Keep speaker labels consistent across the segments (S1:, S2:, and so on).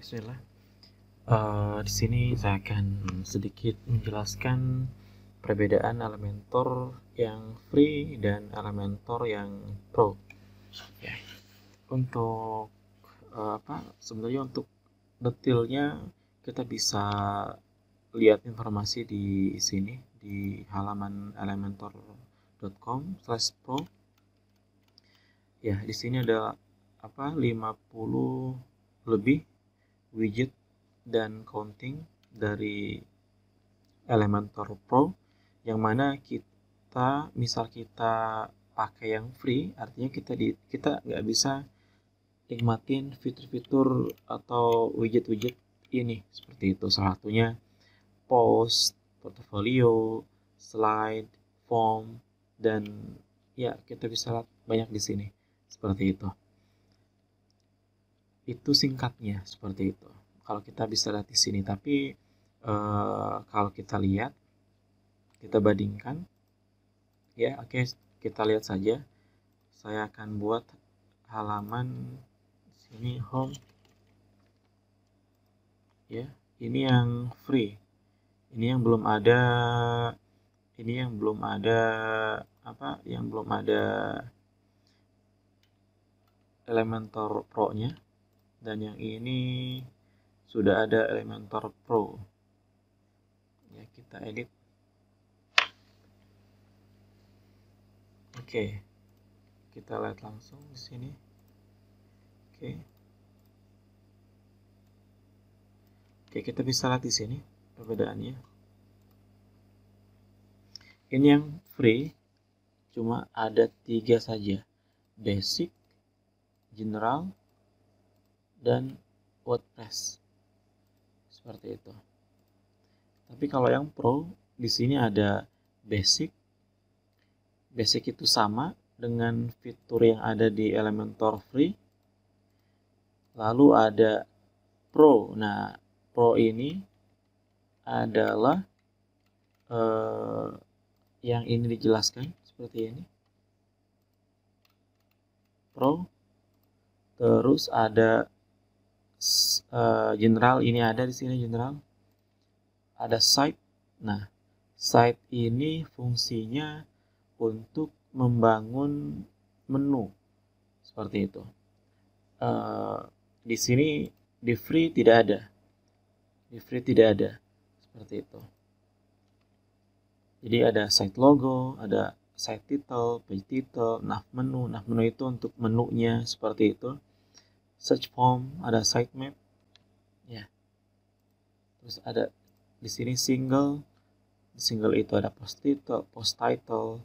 S1: Bismillah. Uh, di sini saya akan sedikit menjelaskan perbedaan Elementor yang free dan Elementor yang pro. Ya. Untuk uh, apa? Sebenarnya untuk detailnya kita bisa lihat informasi di sini di halaman elementor.com/pro. Ya, di sini ada apa? 50 lebih widget dan counting dari Elementor Pro yang mana kita misal kita pakai yang free artinya kita di, kita nggak bisa nikmatin fitur-fitur atau widget-widget ini seperti itu salah satunya post, portfolio, slide, form dan ya kita bisa lihat banyak di sini seperti itu. Itu singkatnya seperti itu. Kalau kita bisa lihat di sini, tapi eh, kalau kita lihat, kita bandingkan, ya oke okay, kita lihat saja. Saya akan buat halaman sini home, ya ini yang free, ini yang belum ada, ini yang belum ada apa, yang belum ada Elementor Pro-nya dan yang ini sudah ada Elementor Pro ya kita edit oke okay. kita lihat langsung di sini oke okay. oke okay, kita bisa lihat di sini perbedaannya ini yang free cuma ada tiga saja basic general dan WordPress. Seperti itu. Tapi kalau yang Pro, di sini ada Basic. Basic itu sama dengan fitur yang ada di Elementor Free. Lalu ada Pro. Nah, Pro ini adalah eh, yang ini dijelaskan seperti ini. Pro. Terus ada Eh, general ini ada di sini general ada site nah site ini fungsinya untuk membangun menu seperti itu uh, di sini di free tidak ada di free tidak ada seperti itu jadi ada site logo ada site title page title nav menu nav menu itu untuk menunya seperti itu search form, ada sitemap, ya. Terus ada di sini single, di single itu ada post title, post title,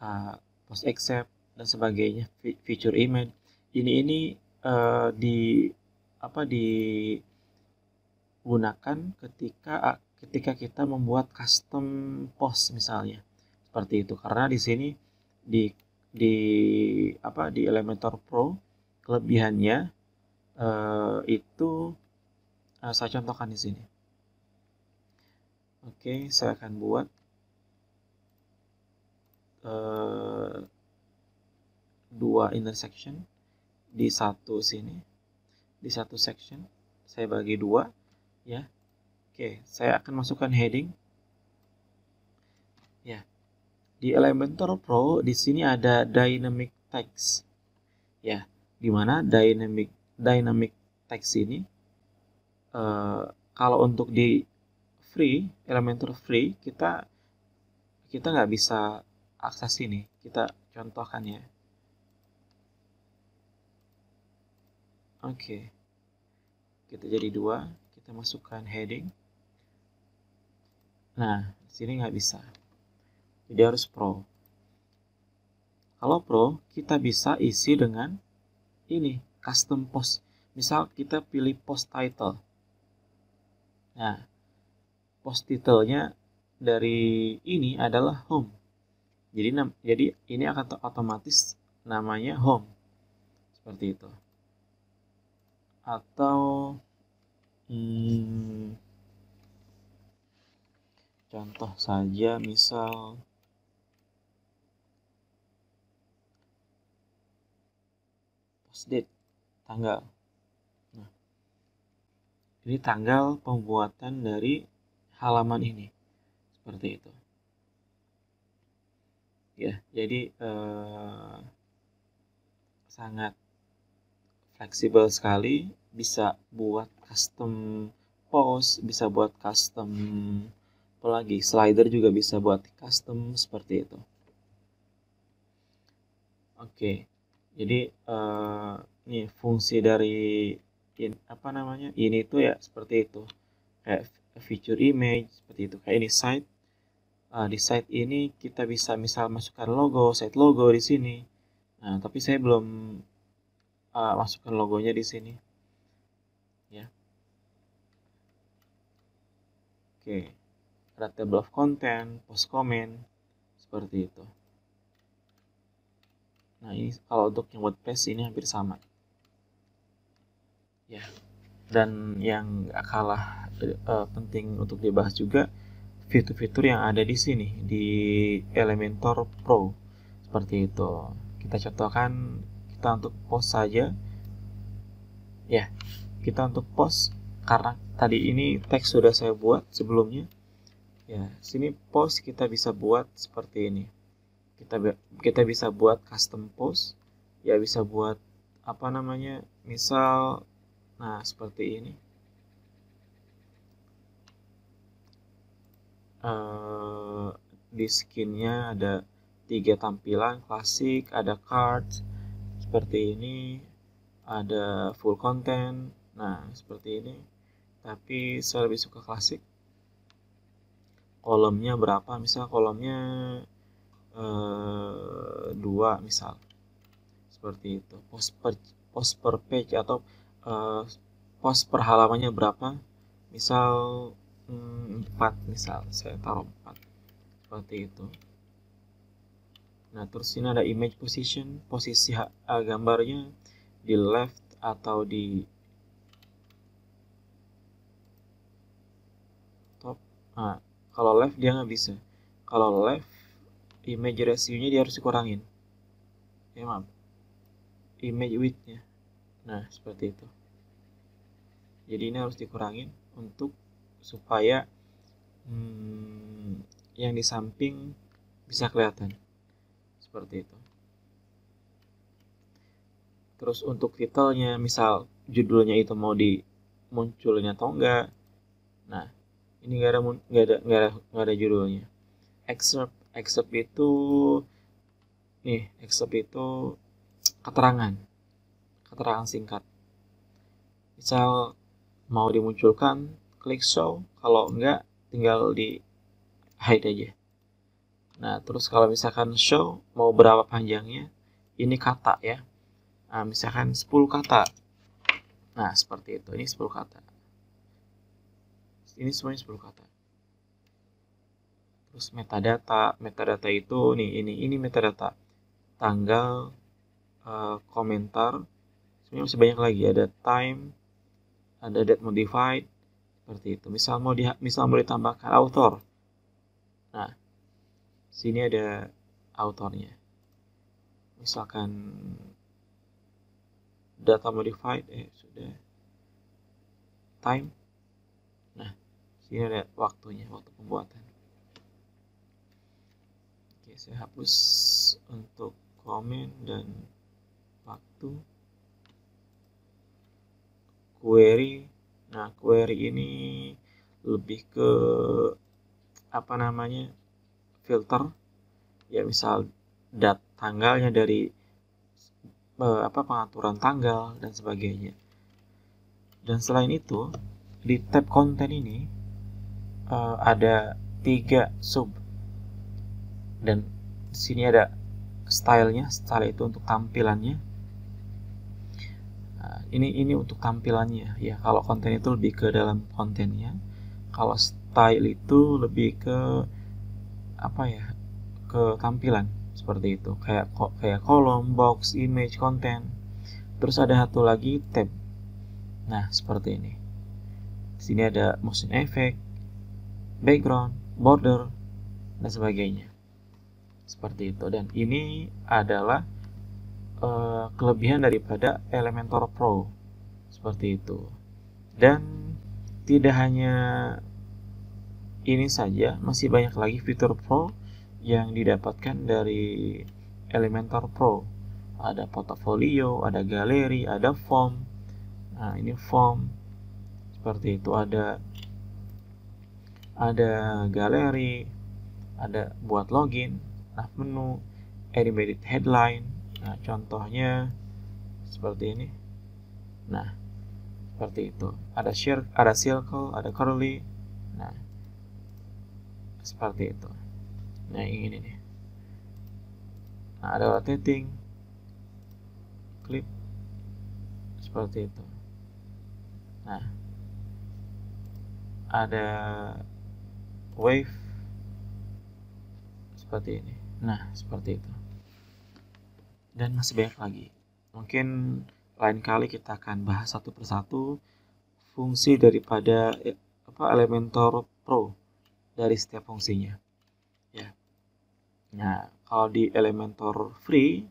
S1: uh, post accept dan sebagainya, feature image. Ini ini uh, di apa di gunakan ketika ah, ketika kita membuat custom post misalnya seperti itu karena di sini di di apa di Elementor Pro kelebihannya uh, itu uh, saya contohkan di sini. Oke, okay, saya akan buat uh, dua intersection di satu sini, di satu section saya bagi dua, ya. Oke, okay, saya akan masukkan heading. Ya, di Elementor Pro di sini ada dynamic text, ya, dimana dynamic dynamic text ini uh, kalau untuk di free Elementor free kita kita nggak bisa akses ini kita contohkan ya oke okay. kita jadi dua kita masukkan heading nah sini nggak bisa jadi harus pro kalau pro kita bisa isi dengan ini custom post. Misal kita pilih post title. Nah, post title-nya dari ini adalah home. Jadi jadi ini akan otomatis namanya home. Seperti itu. Atau hmm, contoh saja misal post date tanggal. Nah, ini tanggal pembuatan dari halaman ini. Seperti itu. Ya, jadi eh, sangat fleksibel sekali, bisa buat custom post, bisa buat custom apalagi slider juga bisa buat custom seperti itu. Oke jadi uh, nih fungsi dari in, apa namanya ini itu ya seperti itu kayak feature image seperti itu kayak ini site uh, di site ini kita bisa misal masukkan logo site logo di sini nah tapi saya belum uh, masukkan logonya di sini ya oke okay. ada table of content post comment seperti itu Nah ini kalau untuk yang buat WordPress ini hampir sama. Ya, dan yang kalah uh, penting untuk dibahas juga fitur-fitur yang ada di sini di Elementor Pro seperti itu. Kita contohkan kita untuk post saja. Ya, kita untuk post karena tadi ini teks sudah saya buat sebelumnya. Ya, sini post kita bisa buat seperti ini kita kita bisa buat custom post ya bisa buat apa namanya misal nah seperti ini uh, di skinnya ada tiga tampilan klasik ada cards seperti ini ada full content nah seperti ini tapi saya lebih suka klasik kolomnya berapa misal kolomnya eh, misal seperti itu post per, post per page atau uh, eh, post per halamannya berapa misal hmm, misal saya taruh empat seperti itu nah terus ini ada image position posisi uh, gambarnya di left atau di top nah, kalau left dia nggak bisa kalau left image ratio-nya dia harus dikurangin. Ya maaf. Image width-nya. Nah, seperti itu. Jadi ini harus dikurangin untuk supaya hmm, yang di samping bisa kelihatan. Seperti itu. Terus untuk titelnya, misal judulnya itu mau di munculnya atau enggak. Nah, ini enggak ada enggak ada enggak ada, ada judulnya. Excerpt excerpt itu nih excerpt itu keterangan keterangan singkat misal mau dimunculkan klik show kalau enggak tinggal di hide aja nah terus kalau misalkan show mau berapa panjangnya ini kata ya nah, misalkan 10 kata nah seperti itu ini 10 kata ini semuanya 10 kata terus metadata metadata itu nih ini ini metadata tanggal uh, komentar sebenarnya masih banyak lagi ada time ada date modified seperti itu misal mau di misal mau ditambahkan author nah sini ada autornya misalkan data modified eh sudah time nah sini ada waktunya waktu pembuatan saya hapus untuk komen dan waktu query nah query ini lebih ke apa namanya filter ya misal dat tanggalnya dari eh, apa pengaturan tanggal dan sebagainya dan selain itu di tab konten ini eh, ada tiga sub dan di sini ada stylenya style itu untuk tampilannya ah, ini ini untuk tampilannya ya kalau konten itu lebih ke dalam kontennya kalau style itu lebih ke apa ya ke tampilan seperti itu kayak kayak kolom box image konten terus ada satu lagi tab nah seperti ini Di sini ada motion effect background border dan sebagainya seperti itu dan ini adalah uh, kelebihan daripada Elementor Pro seperti itu dan tidak hanya ini saja masih banyak lagi fitur Pro yang didapatkan dari Elementor Pro ada portfolio ada galeri ada form nah ini form seperti itu ada ada galeri ada buat login nah menu animated headline nah contohnya seperti ini nah seperti itu ada share ada circle ada curly nah seperti itu nah yang ini nih nah, ada rotating clip, seperti itu nah ada wave seperti ini Nah, seperti itu. Dan masih banyak lagi. Mungkin lain kali kita akan bahas satu persatu fungsi daripada eh, apa Elementor Pro dari setiap fungsinya. Ya. Nah, kalau di Elementor Free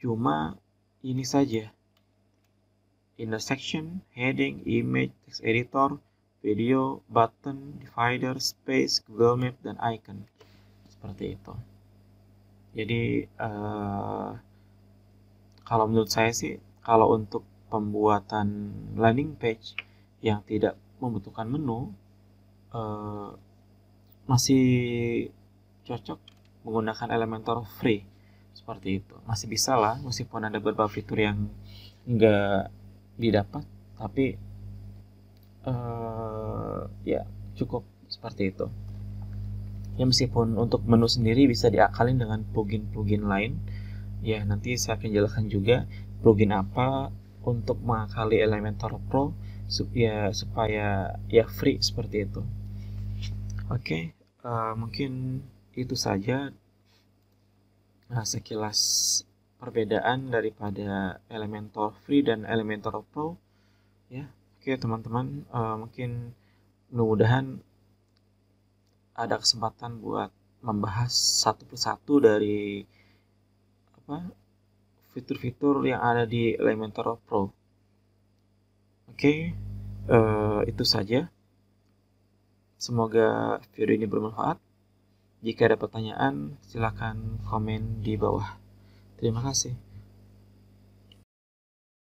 S1: cuma ini saja. Intersection, heading, image, text editor, video, button, divider, space, Google Map, dan icon. Seperti itu. Jadi uh, kalau menurut saya sih kalau untuk pembuatan landing page yang tidak membutuhkan menu uh, masih cocok menggunakan Elementor free seperti itu masih bisa lah meskipun ada beberapa fitur yang nggak didapat tapi uh, ya cukup seperti itu ya meskipun untuk menu sendiri bisa diakalin dengan plugin-plugin lain ya nanti saya akan jelaskan juga plugin apa untuk mengakali Elementor Pro supaya supaya ya free seperti itu oke okay, uh, eh, mungkin itu saja nah, sekilas perbedaan daripada Elementor Free dan Elementor Pro ya oke okay, teman-teman uh, mungkin mudah-mudahan ada kesempatan buat membahas satu persatu dari apa fitur-fitur yang ada di Elementor Pro. Oke, okay, uh, eh, itu saja. Semoga video ini bermanfaat. Jika ada pertanyaan, silakan komen di bawah. Terima kasih.